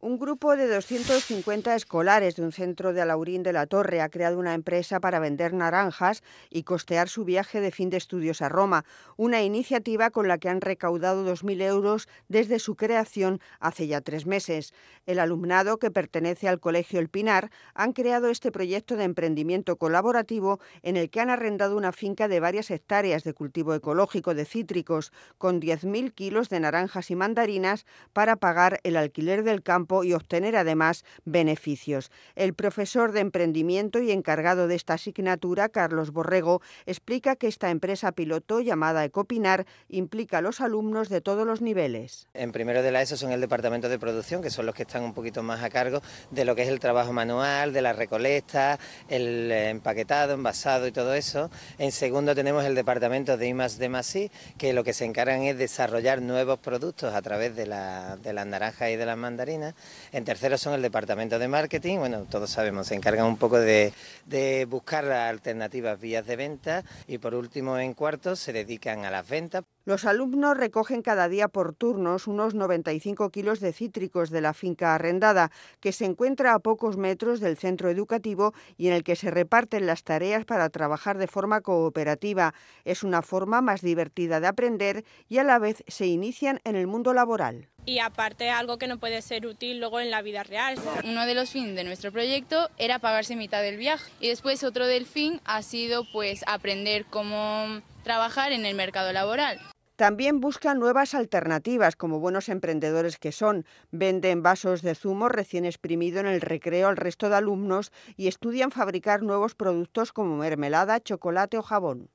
Un grupo de 250 escolares de un centro de Alaurín de la Torre ha creado una empresa para vender naranjas y costear su viaje de fin de estudios a Roma, una iniciativa con la que han recaudado 2.000 euros desde su creación hace ya tres meses. El alumnado que pertenece al Colegio El Pinar han creado este proyecto de emprendimiento colaborativo en el que han arrendado una finca de varias hectáreas de cultivo ecológico de cítricos con 10.000 kilos de naranjas y mandarinas para pagar el alquiler del campo y obtener además beneficios. El profesor de emprendimiento y encargado de esta asignatura, Carlos Borrego, explica que esta empresa piloto llamada Ecopinar implica a los alumnos de todos los niveles. En primero de la ESO son el departamento de producción, que son los que están un poquito más a cargo de lo que es el trabajo manual, de la recolecta, el eh, empaquetado, envasado y todo eso. En segundo tenemos el departamento de IMAS de Masí, que lo que se encargan es desarrollar nuevos productos a través de, de las naranjas y de las mandarinas. En tercero son el departamento de marketing, bueno, todos sabemos, se encargan un poco de, de buscar alternativas vías de venta. Y por último, en cuarto, se dedican a las ventas. Los alumnos recogen cada día por turnos unos 95 kilos de cítricos de la finca arrendada, que se encuentra a pocos metros del centro educativo y en el que se reparten las tareas para trabajar de forma cooperativa. Es una forma más divertida de aprender y a la vez se inician en el mundo laboral y aparte algo que no puede ser útil luego en la vida real. Uno de los fines de nuestro proyecto era pagarse mitad del viaje y después otro del fin ha sido pues aprender cómo trabajar en el mercado laboral. También buscan nuevas alternativas, como buenos emprendedores que son. Venden vasos de zumo recién exprimido en el recreo al resto de alumnos y estudian fabricar nuevos productos como mermelada, chocolate o jabón.